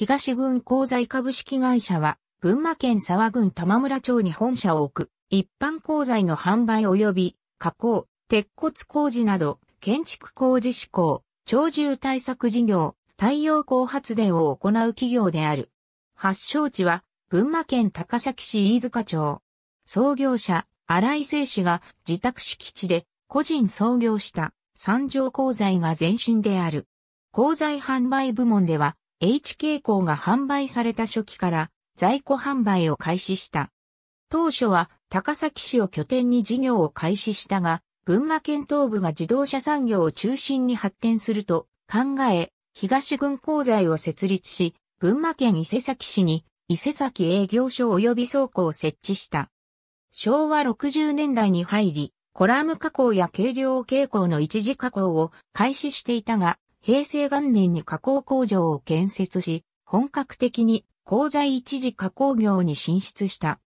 東軍鉱材株式会社は、群馬県沢郡玉村町に本社を置く、一般鉱材の販売及び、加工、鉄骨工事など、建築工事施工、鳥獣対策事業、太陽光発電を行う企業である。発祥地は、群馬県高崎市飯塚町。創業者、荒井聖氏が自宅敷地で個人創業した三条鉱材が前身である。鉱材販売部門では HK 校が販売された初期から在庫販売を開始した。当初は高崎市を拠点に事業を開始したが、群馬県東部が自動車産業を中心に発展すると考え、東軍工材を設立し、群馬県伊勢崎市に伊勢崎営業所及び倉庫を設置した。昭和60年代に入り、コラム加工や軽量傾向の一時加工を開始していたが、平成元年に加工工場を建設し、本格的に鉱材一時加工業に進出した。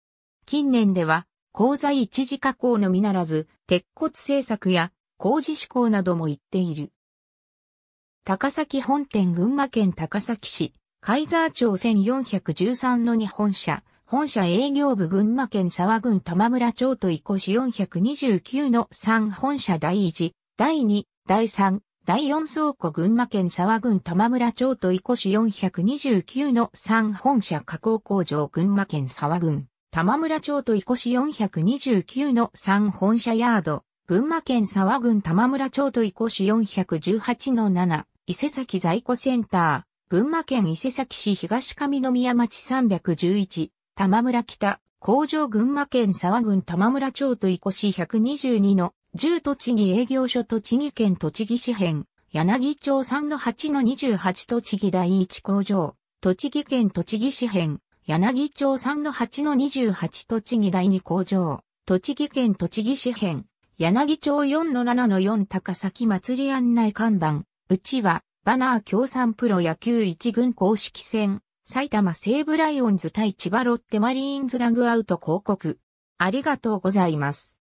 近年では、鉱材一時加工のみならず、鉄骨製作や工事施工なども行っている。高崎本店群馬県高崎市、海沢町1413の2本社、本社営業部群馬県沢郡玉村町と伊越429の3本社第1、第2、第3、第4倉庫群馬県沢郡玉村町と伊古市429の3本社加工工場群馬県沢郡玉村町と伊古市429の3本社ヤード群馬県沢郡玉村町と伊古市418の7伊勢崎在庫センター群馬県伊勢崎市東上宮町311玉村北工場群馬県沢郡玉村町と伊古市122の10栃木営業所栃木県栃木市編、柳町3-8-28栃木第一工場、栃木県栃木市編、柳町3-8-28栃木第二工場、栃木県栃木市編、柳町4-7-4高崎祭り案内看板、うちは、バナー協賛プロ野球一軍公式戦、埼玉西武ライオンズ対千葉ロッテマリーンズラグアウト広告。ありがとうございます。